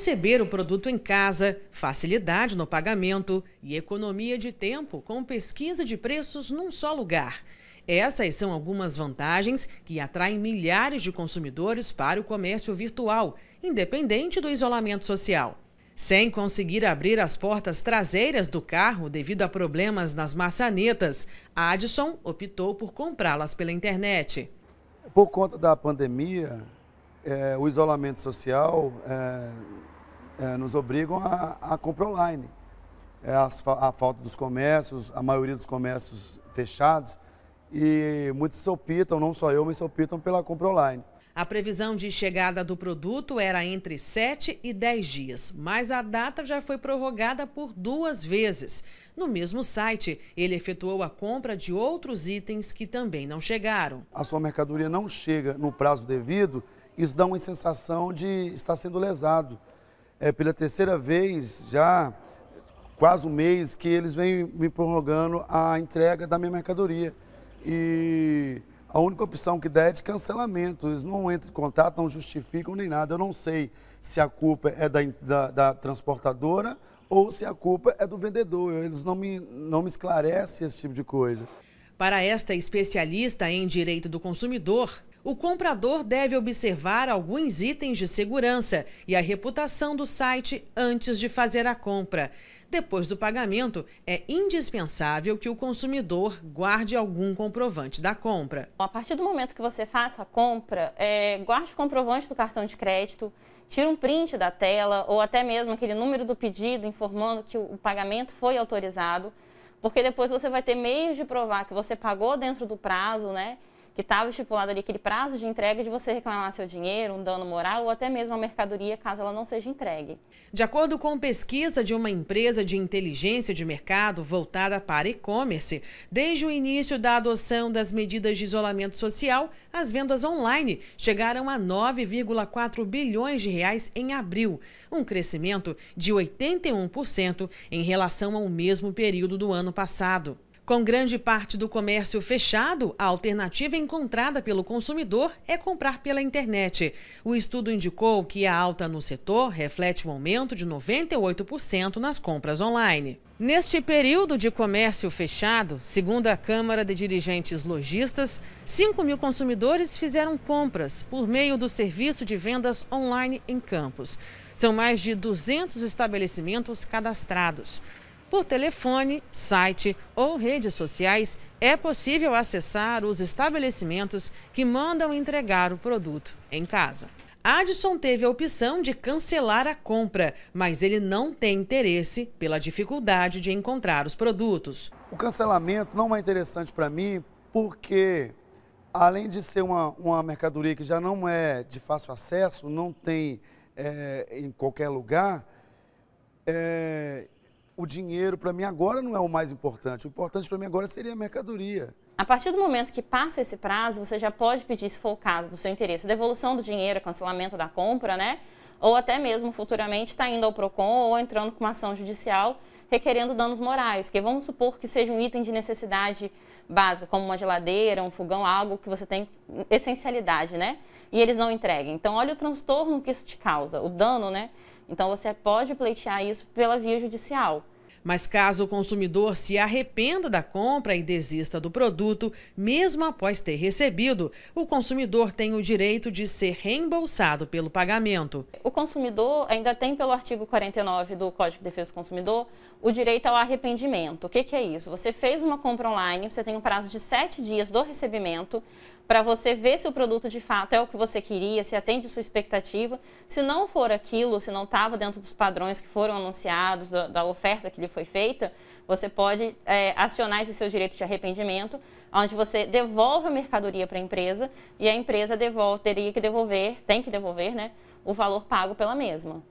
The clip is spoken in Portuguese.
receber o produto em casa, facilidade no pagamento e economia de tempo com pesquisa de preços num só lugar. Essas são algumas vantagens que atraem milhares de consumidores para o comércio virtual, independente do isolamento social. Sem conseguir abrir as portas traseiras do carro devido a problemas nas maçanetas, a Adson optou por comprá-las pela internet. Por conta da pandemia, é, o isolamento social, é, é, nos obrigam a, a comprar online. É a, a, falta dos comércios, a maioria dos comércios fechados, e muitos se optam, não só eu, mas se optam pela compra online. A previsão de chegada do produto era entre 7 e 10 dias, mas a data já foi prorrogada por duas vezes. No mesmo site, ele efetuou a compra de outros itens que também não chegaram. A sua mercadoria não chega no prazo devido, isso dá uma sensação de estar sendo lesado é, pela terceira vez já, quase um mês, que eles vêm me prorrogando a entrega da minha mercadoria. E a única opção que der é de cancelamento. Eles não entram em contato, não justificam nem nada. Eu não sei se a culpa é da, da, da transportadora ou se a culpa é do vendedor. Eles não me, não me esclarecem esse tipo de coisa. Para esta especialista em direito do consumidor, o comprador deve observar alguns itens de segurança e a reputação do site antes de fazer a compra. Depois do pagamento, é indispensável que o consumidor guarde algum comprovante da compra. A partir do momento que você faça a compra, é, guarde o comprovante do cartão de crédito, tira um print da tela ou até mesmo aquele número do pedido informando que o pagamento foi autorizado, porque depois você vai ter meios de provar que você pagou dentro do prazo, né? que estava estipulado ali aquele prazo de entrega é de você reclamar seu dinheiro, um dano moral ou até mesmo a mercadoria caso ela não seja entregue. De acordo com pesquisa de uma empresa de inteligência de mercado voltada para e-commerce, desde o início da adoção das medidas de isolamento social, as vendas online chegaram a 9,4 bilhões de reais em abril, um crescimento de 81% em relação ao mesmo período do ano passado. Com grande parte do comércio fechado, a alternativa encontrada pelo consumidor é comprar pela internet. O estudo indicou que a alta no setor reflete um aumento de 98% nas compras online. Neste período de comércio fechado, segundo a Câmara de Dirigentes Lojistas, 5 mil consumidores fizeram compras por meio do serviço de vendas online em Campos. São mais de 200 estabelecimentos cadastrados. Por telefone, site ou redes sociais, é possível acessar os estabelecimentos que mandam entregar o produto em casa. Adson teve a opção de cancelar a compra, mas ele não tem interesse pela dificuldade de encontrar os produtos. O cancelamento não é interessante para mim porque, além de ser uma, uma mercadoria que já não é de fácil acesso, não tem é, em qualquer lugar, é, o dinheiro para mim agora não é o mais importante. O importante para mim agora seria a mercadoria. A partir do momento que passa esse prazo, você já pode pedir, se for o caso do seu interesse, devolução do dinheiro, cancelamento da compra, né? Ou até mesmo futuramente está indo ao PROCON ou entrando com uma ação judicial requerendo danos morais, que vamos supor que seja um item de necessidade básica, como uma geladeira, um fogão, algo que você tem essencialidade, né? E eles não entreguem. Então, olha o transtorno que isso te causa, o dano, né? Então você pode pleitear isso pela via judicial. Mas caso o consumidor se arrependa da compra e desista do produto, mesmo após ter recebido, o consumidor tem o direito de ser reembolsado pelo pagamento. O consumidor ainda tem, pelo artigo 49 do Código de Defesa do Consumidor, o direito ao arrependimento. O que, que é isso? Você fez uma compra online, você tem um prazo de sete dias do recebimento para você ver se o produto de fato é o que você queria, se atende sua expectativa. Se não for aquilo, se não estava dentro dos padrões que foram anunciados, da, da oferta que lhe foi feita, você pode é, acionar esse seu direito de arrependimento, onde você devolve a mercadoria para a empresa e a empresa devolve, teria que devolver, tem que devolver, né, o valor pago pela mesma.